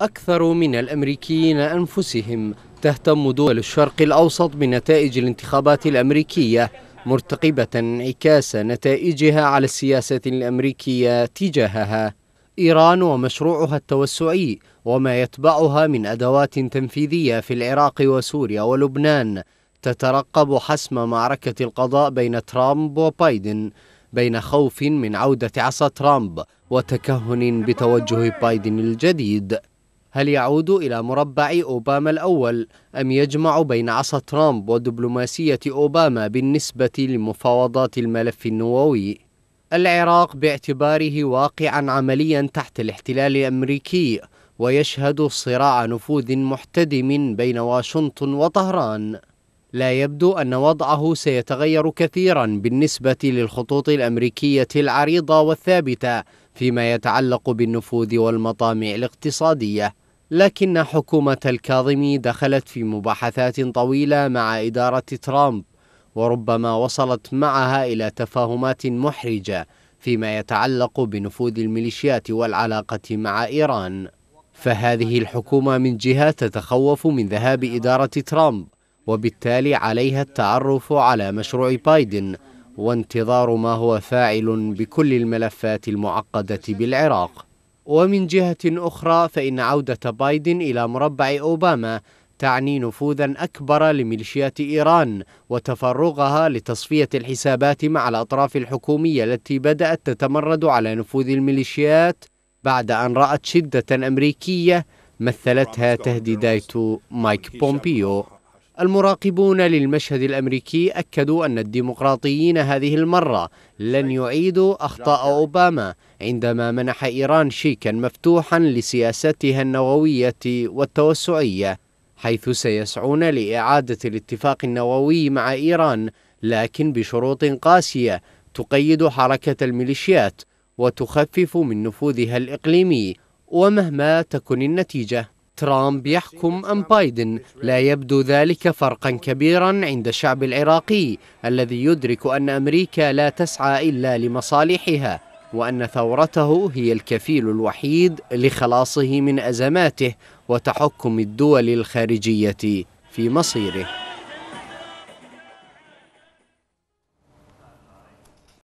أكثر من الأمريكيين أنفسهم تهتم دول الشرق الأوسط بنتائج الانتخابات الأمريكية مرتقبة انعكاس نتائجها على السياسة الأمريكية تجاهها إيران ومشروعها التوسعي وما يتبعها من أدوات تنفيذية في العراق وسوريا ولبنان تترقب حسم معركة القضاء بين ترامب وبايدن بين خوف من عودة عصا ترامب وتكهن بتوجه بايدن الجديد هل يعود إلى مربع أوباما الأول أم يجمع بين عصا ترامب ودبلوماسية أوباما بالنسبة لمفاوضات الملف النووي؟ العراق باعتباره واقعا عمليا تحت الاحتلال الأمريكي ويشهد صراع نفوذ محتدم بين واشنطن وطهران لا يبدو أن وضعه سيتغير كثيرا بالنسبة للخطوط الأمريكية العريضة والثابتة فيما يتعلق بالنفوذ والمطامع الاقتصادية لكن حكومة الكاظمي دخلت في مباحثات طويلة مع إدارة ترامب وربما وصلت معها إلى تفاهمات محرجة فيما يتعلق بنفوذ الميليشيات والعلاقة مع إيران فهذه الحكومة من جهة تتخوف من ذهاب إدارة ترامب وبالتالي عليها التعرف على مشروع بايدن وانتظار ما هو فاعل بكل الملفات المعقدة بالعراق ومن جهة أخرى فإن عودة بايدن إلى مربع أوباما تعني نفوذا أكبر لميليشيات إيران وتفرغها لتصفية الحسابات مع الأطراف الحكومية التي بدأت تتمرد على نفوذ الميليشيات بعد أن رأت شدة أمريكية مثلتها تهديدات مايك بومبيو المراقبون للمشهد الامريكي اكدوا ان الديمقراطيين هذه المره لن يعيدوا اخطاء اوباما عندما منح ايران شيكا مفتوحا لسياستها النوويه والتوسعيه حيث سيسعون لاعاده الاتفاق النووي مع ايران لكن بشروط قاسيه تقيد حركه الميليشيات وتخفف من نفوذها الاقليمي ومهما تكن النتيجه ترامب يحكم أم بايدن لا يبدو ذلك فرقا كبيرا عند الشعب العراقي الذي يدرك أن أمريكا لا تسعى إلا لمصالحها وأن ثورته هي الكفيل الوحيد لخلاصه من أزماته وتحكم الدول الخارجية في مصيره